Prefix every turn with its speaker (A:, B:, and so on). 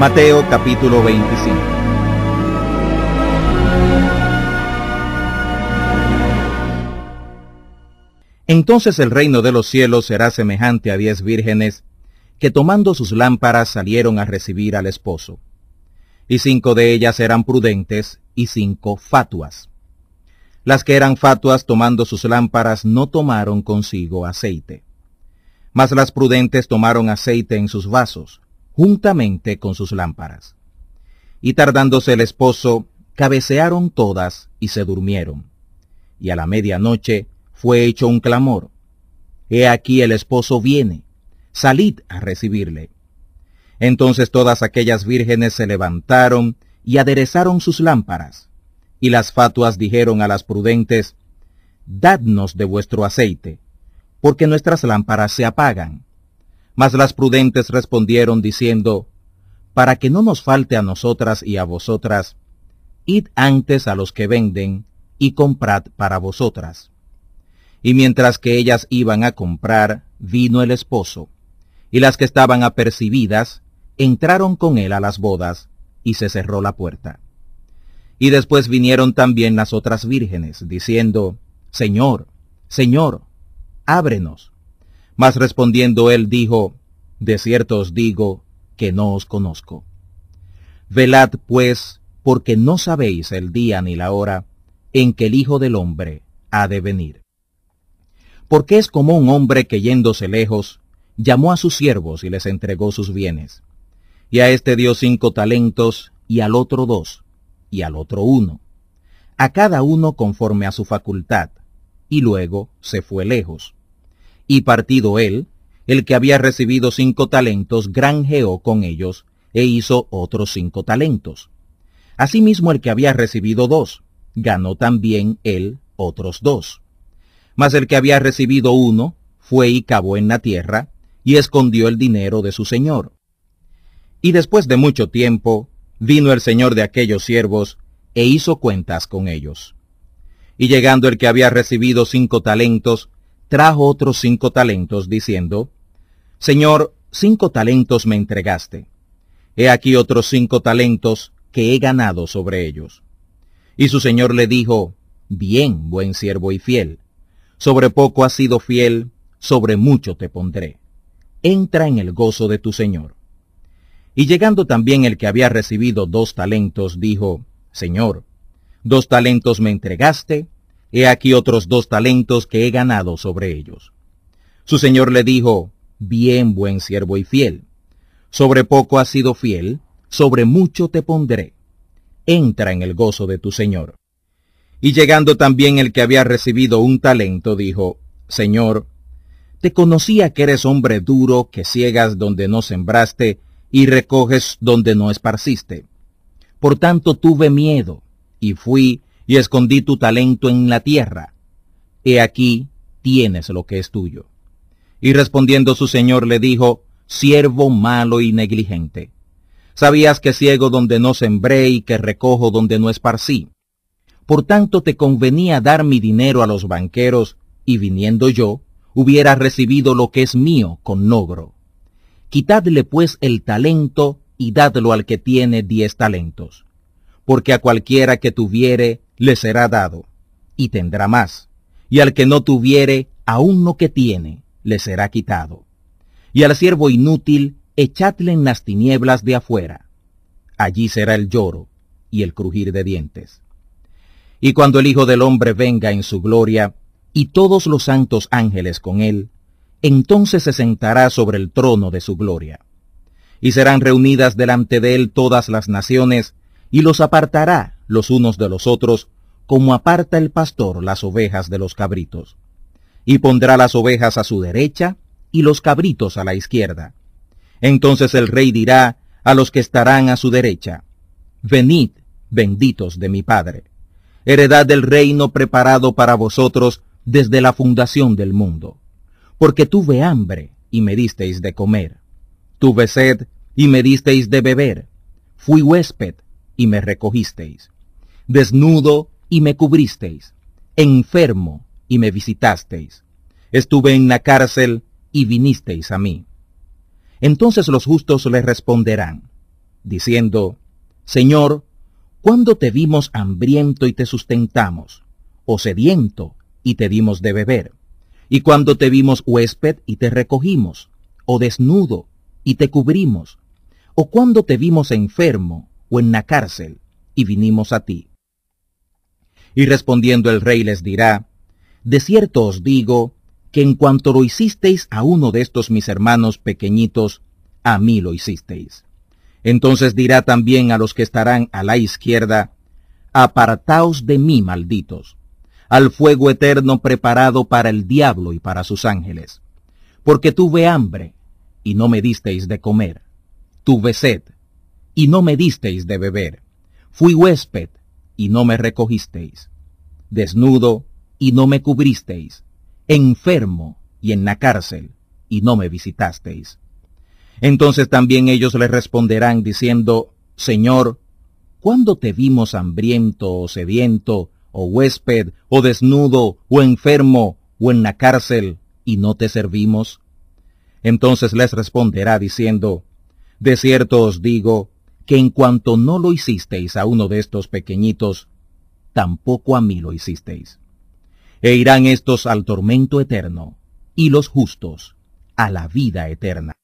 A: Mateo capítulo 25. Entonces el reino de los cielos será semejante a diez vírgenes que tomando sus lámparas salieron a recibir al esposo. Y cinco de ellas eran prudentes y cinco fatuas. Las que eran fatuas tomando sus lámparas no tomaron consigo aceite. Mas las prudentes tomaron aceite en sus vasos juntamente con sus lámparas. Y tardándose el esposo, cabecearon todas y se durmieron. Y a la medianoche fue hecho un clamor. He aquí el esposo viene, salid a recibirle. Entonces todas aquellas vírgenes se levantaron y aderezaron sus lámparas. Y las fatuas dijeron a las prudentes, Dadnos de vuestro aceite, porque nuestras lámparas se apagan. Mas las prudentes respondieron diciendo, Para que no nos falte a nosotras y a vosotras, id antes a los que venden y comprad para vosotras. Y mientras que ellas iban a comprar, vino el esposo, y las que estaban apercibidas entraron con él a las bodas, y se cerró la puerta. Y después vinieron también las otras vírgenes, diciendo, Señor, Señor, ábrenos. Mas respondiendo él dijo, De cierto os digo que no os conozco. Velad pues, porque no sabéis el día ni la hora en que el Hijo del Hombre ha de venir. Porque es como un hombre que yéndose lejos, llamó a sus siervos y les entregó sus bienes. Y a éste dio cinco talentos, y al otro dos, y al otro uno, a cada uno conforme a su facultad, y luego se fue lejos y partido él, el que había recibido cinco talentos, granjeó con ellos e hizo otros cinco talentos. Asimismo el que había recibido dos, ganó también él otros dos. Mas el que había recibido uno, fue y cavó en la tierra, y escondió el dinero de su señor. Y después de mucho tiempo, vino el señor de aquellos siervos, e hizo cuentas con ellos. Y llegando el que había recibido cinco talentos, trajo otros cinco talentos, diciendo, Señor, cinco talentos me entregaste. He aquí otros cinco talentos que he ganado sobre ellos. Y su señor le dijo, Bien, buen siervo y fiel. Sobre poco has sido fiel, sobre mucho te pondré. Entra en el gozo de tu señor. Y llegando también el que había recibido dos talentos, dijo, Señor, dos talentos me entregaste, he aquí otros dos talentos que he ganado sobre ellos. Su señor le dijo, bien buen siervo y fiel, sobre poco has sido fiel, sobre mucho te pondré. Entra en el gozo de tu señor. Y llegando también el que había recibido un talento, dijo, Señor, te conocía que eres hombre duro, que ciegas donde no sembraste y recoges donde no esparciste. Por tanto tuve miedo, y fui y escondí tu talento en la tierra. He aquí, tienes lo que es tuyo. Y respondiendo su señor le dijo, siervo malo y negligente. Sabías que ciego donde no sembré y que recojo donde no esparcí. Por tanto te convenía dar mi dinero a los banqueros, y viniendo yo, hubiera recibido lo que es mío con logro. Quitadle pues el talento y dadlo al que tiene diez talentos. Porque a cualquiera que tuviere, le será dado, y tendrá más, y al que no tuviere, aún lo que tiene, le será quitado. Y al siervo inútil, echadle en las tinieblas de afuera. Allí será el lloro y el crujir de dientes. Y cuando el Hijo del Hombre venga en su gloria, y todos los santos ángeles con él, entonces se sentará sobre el trono de su gloria. Y serán reunidas delante de él todas las naciones, y los apartará los unos de los otros, como aparta el pastor las ovejas de los cabritos. Y pondrá las ovejas a su derecha y los cabritos a la izquierda. Entonces el rey dirá a los que estarán a su derecha, Venid, benditos de mi Padre, heredad del reino preparado para vosotros desde la fundación del mundo. Porque tuve hambre y me disteis de comer, tuve sed y me disteis de beber, fui huésped y me recogisteis desnudo y me cubristeis, enfermo y me visitasteis, estuve en la cárcel y vinisteis a mí. Entonces los justos les responderán, diciendo, Señor, ¿cuándo te vimos hambriento y te sustentamos, o sediento y te dimos de beber? ¿Y cuando te vimos huésped y te recogimos, o desnudo y te cubrimos? ¿O cuando te vimos enfermo o en la cárcel y vinimos a ti? Y respondiendo el rey les dirá, De cierto os digo, que en cuanto lo hicisteis a uno de estos mis hermanos pequeñitos, a mí lo hicisteis. Entonces dirá también a los que estarán a la izquierda, Apartaos de mí, malditos, al fuego eterno preparado para el diablo y para sus ángeles. Porque tuve hambre, y no me disteis de comer. Tuve sed, y no me disteis de beber. Fui huésped, y no me recogisteis, desnudo y no me cubristeis, enfermo y en la cárcel y no me visitasteis. Entonces también ellos les responderán diciendo, Señor, ¿cuándo te vimos hambriento o sediento, o huésped, o desnudo, o enfermo, o en la cárcel, y no te servimos? Entonces les responderá diciendo, De cierto os digo, que en cuanto no lo hicisteis a uno de estos pequeñitos, tampoco a mí lo hicisteis. E irán estos al tormento eterno, y los justos a la vida eterna.